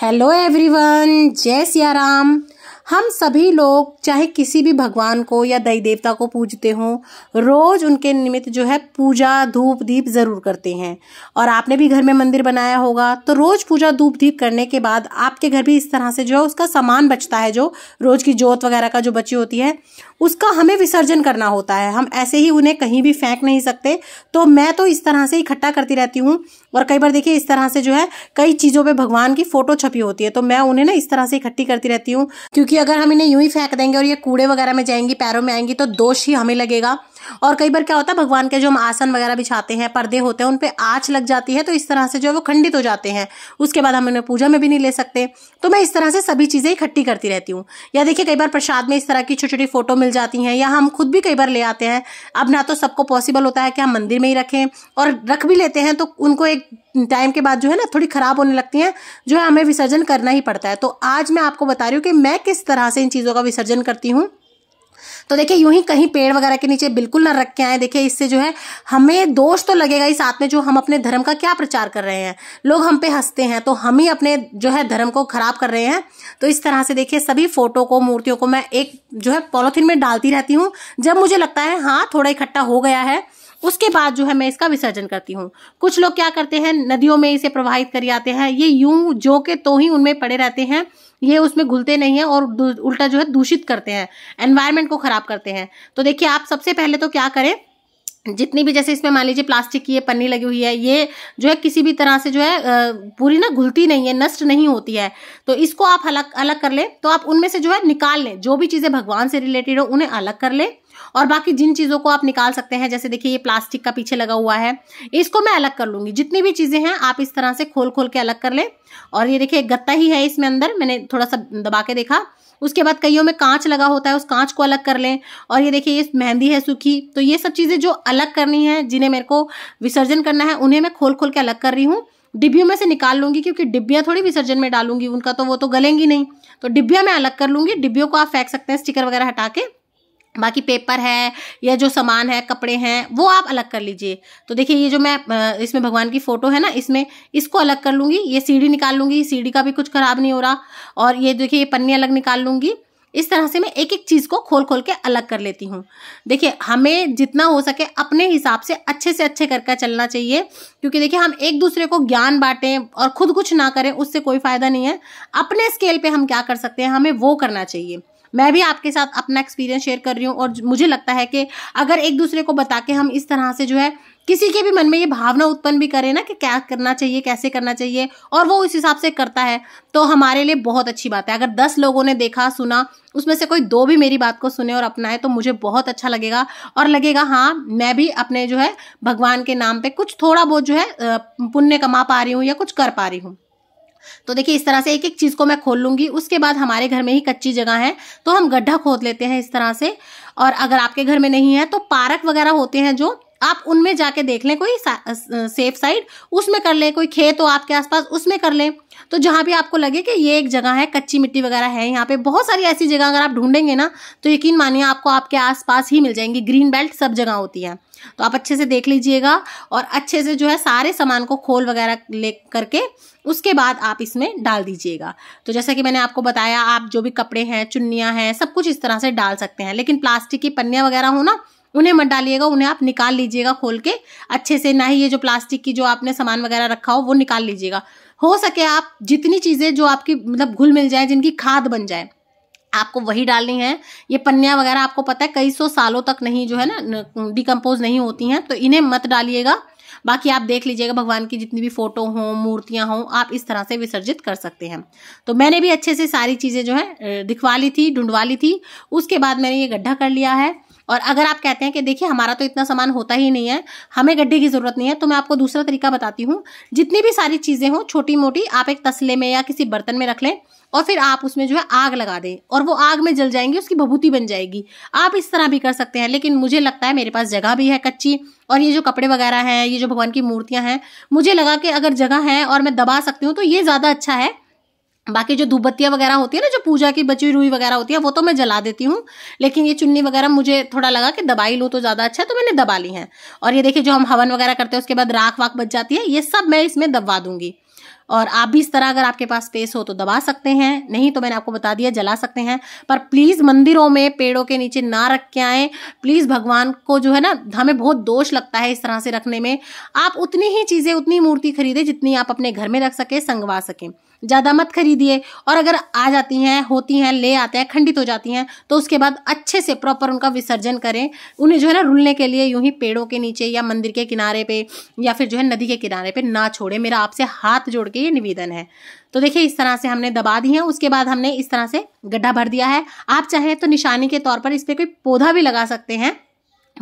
hello everyone जय सिया राम हम सभी लोग चाहे किसी भी भगवान को या दई देवता को पूजते हों रोज उनके निमित्त जो है पूजा धूप दीप जरूर करते हैं और आपने भी घर में मंदिर बनाया होगा तो रोज पूजा धूप दीप करने के बाद आपके घर भी इस तरह से जो है उसका सामान बचता है जो रोज की जोत वगैरह का जो बची होती है उसका हमें विसर्जन करना होता है हम ऐसे ही उन्हें कहीं भी फेंक नहीं सकते तो मैं तो इस तरह से इकट्ठा करती रहती हूँ और कई बार देखिए इस तरह से जो है कई चीज़ों पे भगवान की फोटो छपी होती है तो मैं उन्हें ना इस तरह से इकट्ठी करती रहती हूँ क्योंकि अगर हम इन्हें यूं ही फेंक देंगे और ये कूड़े वगैरह में जाएंगी पैरों में आएंगी तो दोष ही हमें लगेगा और कई बार क्या होता है भगवान के जो हम आसन वगैरह बिछाते हैं पर्दे होते हैं उन पर आँच लग जाती है तो इस तरह से जो है वो खंडित हो जाते हैं उसके बाद हम उन्हें पूजा में भी नहीं ले सकते तो मैं इस तरह से सभी चीज़ें इकट्ठी करती रहती हूँ या देखिए कई बार प्रसाद में इस तरह की छोटी छोटी फोटो मिल जाती हैं या हम खुद भी कई बार ले आते हैं अब ना तो सबको पॉसिबल होता है कि हम मंदिर में ही रखें और रख भी लेते हैं तो उनको एक टाइम के बाद जो है ना थोड़ी खराब होने लगती हैं जो है हमें विसर्जन करना ही पड़ता है तो आज मैं आपको बता रही हूँ कि मैं किस तरह से इन चीज़ों का विसर्जन करती हूँ तो देखिए यूं ही कहीं पेड़ वगैरह के नीचे बिल्कुल ना रख के आए देखिए इससे जो है हमें दोष तो लगेगा ही साथ में जो हम अपने धर्म का क्या प्रचार कर रहे हैं लोग हम पे हंसते हैं तो हम ही अपने जो है धर्म को खराब कर रहे हैं तो इस तरह से देखिए सभी फोटो को मूर्तियों को मैं एक जो है पॉलिथीन में डालती रहती हूँ जब मुझे लगता है हाँ थोड़ा इकट्ठा हो गया है उसके बाद जो है मैं इसका विसर्जन करती हूँ कुछ लोग क्या करते हैं नदियों में इसे प्रवाहित कर आते हैं ये यूं जो के तो ही उनमें पड़े रहते हैं ये उसमें घुलते नहीं है और उल्टा जो है दूषित करते हैं एनवायरमेंट को ख़राब करते हैं तो देखिए आप सबसे पहले तो क्या करें जितनी भी जैसे इसमें मान लीजिए प्लास्टिक की ये पन्नी लगी हुई है ये जो है किसी भी तरह से जो है पूरी ना घुलती नहीं है नष्ट नहीं होती है तो इसको आप अलग अलग कर लें तो आप उनमें से जो है निकाल लें जो भी चीज़ें भगवान से रिलेटेड हो उन्हें अलग कर लें और बाकी जिन चीज़ों को आप निकाल सकते हैं जैसे देखिए ये प्लास्टिक का पीछे लगा हुआ है इसको मैं अलग कर लूँगी जितनी भी चीज़ें हैं आप इस तरह से खोल खोल के अलग कर लें और ये देखिए गत्ता ही है इसमें अंदर मैंने थोड़ा सा दबा के देखा उसके बाद कईयों में कांच लगा होता है उस कांच को अलग कर लें और ये देखिए ये मेहंदी है सूखी तो ये सब चीज़ें जो अलग करनी है जिन्हें मेरे को विसर्जन करना है उन्हें मैं खोल खोल के अलग कर रही हूँ डिब्बियों में से निकाल लूंगी क्योंकि डिब्बियाँ थोड़ी विसर्जन में डालूंगी उनका तो वो तो गलेंगी नहीं तो डिब्बिया मैं अलग कर लूंगी डिब्बियों को आप फेंक सकते हैं स्टिकर वगैरह हटा के बाकी पेपर है या जो सामान है कपड़े हैं वो आप अलग कर लीजिए तो देखिए ये जो मैं इसमें भगवान की फ़ोटो है ना इसमें इसको अलग कर लूँगी ये सीढ़ी निकाल लूँगी सीढ़ी का भी कुछ ख़राब नहीं हो रहा और ये देखिए ये पन्नी अलग निकाल लूँगी इस तरह से मैं एक एक चीज़ को खोल खोल के अलग कर लेती हूँ देखिए हमें जितना हो सके अपने हिसाब से अच्छे से अच्छे करके चलना चाहिए क्योंकि देखिए हम एक दूसरे को ज्ञान बांटें और खुद कुछ ना करें उससे कोई फ़ायदा नहीं है अपने स्केल पे हम क्या कर सकते हैं हमें वो करना चाहिए मैं भी आपके साथ अपना एक्सपीरियंस शेयर कर रही हूँ और मुझे लगता है कि अगर एक दूसरे को बता के हम इस तरह से जो है किसी के भी मन में ये भावना उत्पन्न भी करें ना कि क्या करना चाहिए कैसे करना चाहिए और वो उस हिसाब से करता है तो हमारे लिए बहुत अच्छी बात है अगर दस लोगों ने देखा सुना उसमें से कोई दो भी मेरी बात को सुने और अपनाए तो मुझे बहुत अच्छा लगेगा और लगेगा हाँ मैं भी अपने जो है भगवान के नाम पर कुछ थोड़ा बहुत जो है पुण्य कमा पा रही हूँ या कुछ कर पा रही हूँ तो देखिए इस तरह से एक एक चीज़ को मैं खोल लूँगी उसके बाद हमारे घर में ही कच्ची जगह है तो हम गड्ढा खोद लेते हैं इस तरह से और अगर आपके घर में नहीं है तो पार्क वगैरह होते हैं जो आप उनमें जाके देख लें कोई सेफ साइड उसमें कर लें कोई खेत हो आपके आसपास उसमें कर लें तो जहाँ भी आपको लगे कि ये एक जगह है कच्ची मिट्टी वगैरह है यहाँ पे बहुत सारी ऐसी जगह अगर आप ढूंढेंगे ना तो यकीन मानिए आपको आपके आसपास ही मिल जाएंगी ग्रीन बेल्ट सब जगह होती है तो आप अच्छे से देख लीजिएगा और अच्छे से जो है सारे सामान को खोल वगैरह ले करके उसके बाद आप इसमें डाल दीजिएगा तो जैसा कि मैंने आपको बताया आप जो भी कपड़े हैं चुन्नियाँ हैं सब कुछ इस तरह से डाल सकते हैं लेकिन प्लास्टिक की पन्नियाँ वगैरह हो ना उन्हें मत डालिएगा उन्हें आप निकाल लीजिएगा खोल के अच्छे से ना ही ये जो प्लास्टिक की जो आपने सामान वगैरह रखा हो वो निकाल लीजिएगा हो सके आप जितनी चीज़ें जो आपकी मतलब घुल मिल जाए जिनकी खाद बन जाए आपको वही डालनी है ये पन्निया वगैरह आपको पता है कई सौ सालों तक नहीं जो है ना डिकम्पोज नहीं होती हैं तो इन्हें मत डालिएगा बाकी आप देख लीजिएगा भगवान की जितनी भी फोटो हो मूर्तियां हो आप इस तरह से विसर्जित कर सकते हैं तो मैंने भी अच्छे से सारी चीज़ें जो है दिखवा ली थी ढूंढवा ली थी उसके बाद मैंने ये गड्ढा कर लिया है और अगर आप कहते हैं कि देखिए हमारा तो इतना सामान होता ही नहीं है हमें गड्ढे की ज़रूरत नहीं है तो मैं आपको दूसरा तरीका बताती हूँ जितनी भी सारी चीज़ें हों छोटी मोटी आप एक तसले में या किसी बर्तन में रख लें और फिर आप उसमें जो है आग लगा दें और वो आग में जल जाएंगी उसकी भभूति बन जाएगी आप इस तरह भी कर सकते हैं लेकिन मुझे लगता है मेरे पास जगह भी है कच्ची और ये जो कपड़े वगैरह हैं ये जो भगवान की मूर्तियाँ हैं मुझे लगा कि अगर जगह है और मैं दबा सकती हूँ तो ये ज़्यादा अच्छा है बाकी जो धूपबत्तियाँ वगैरह होती है ना जो पूजा की बची रुई वगैरह होती है वो तो मैं जला देती हूँ लेकिन ये चुन्नी वगैरह मुझे थोड़ा लगा कि दबाई लूँ तो ज़्यादा अच्छा है तो मैंने दबा ली है और ये देखिए जो हम हवन वगैरह करते हैं उसके बाद राख वाख बच जाती है ये सब मैं इसमें दबवा दूंगी और आप भी इस तरह अगर आपके पास स्पेस हो तो दबा सकते हैं नहीं तो मैंने आपको बता दिया जला सकते हैं पर प्लीज़ मंदिरों में पेड़ों के नीचे ना रख के आएँ प्लीज़ भगवान को जो है ना हमें बहुत दोष लगता है इस तरह से रखने में आप उतनी ही चीज़ें उतनी मूर्ति खरीदें जितनी आप अपने घर में रख सकें संगवा सकें ज़्यादा मत खरीदिए और अगर आ जाती हैं होती हैं ले आते हैं खंडित हो जाती हैं तो उसके बाद अच्छे से प्रॉपर उनका विसर्जन करें उन्हें जो है ना रुलने के लिए यूं ही पेड़ों के नीचे या मंदिर के किनारे पे या फिर जो है नदी के किनारे पे ना छोड़े मेरा आपसे हाथ जोड़ के ये निवेदन है तो देखिए इस तरह से हमने दबा दी है उसके बाद हमने इस तरह से गड्ढा भर दिया है आप चाहें तो निशानी के तौर पर इस पर कोई पौधा भी लगा सकते हैं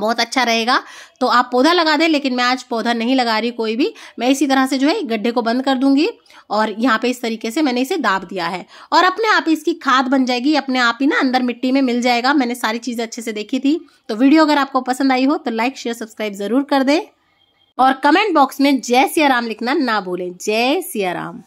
बहुत अच्छा रहेगा तो आप पौधा लगा दें लेकिन मैं आज पौधा नहीं लगा रही कोई भी मैं इसी तरह से जो है गड्ढे को बंद कर दूंगी और यहाँ पे इस तरीके से मैंने इसे दाब दिया है और अपने आप ही इसकी खाद बन जाएगी अपने आप ही ना अंदर मिट्टी में मिल जाएगा मैंने सारी चीज़ें अच्छे से देखी थी तो वीडियो अगर आपको पसंद आई हो तो लाइक शेयर सब्सक्राइब ज़रूर कर दें और कमेंट बॉक्स में जय सिया राम लिखना ना भूलें जय सिया राम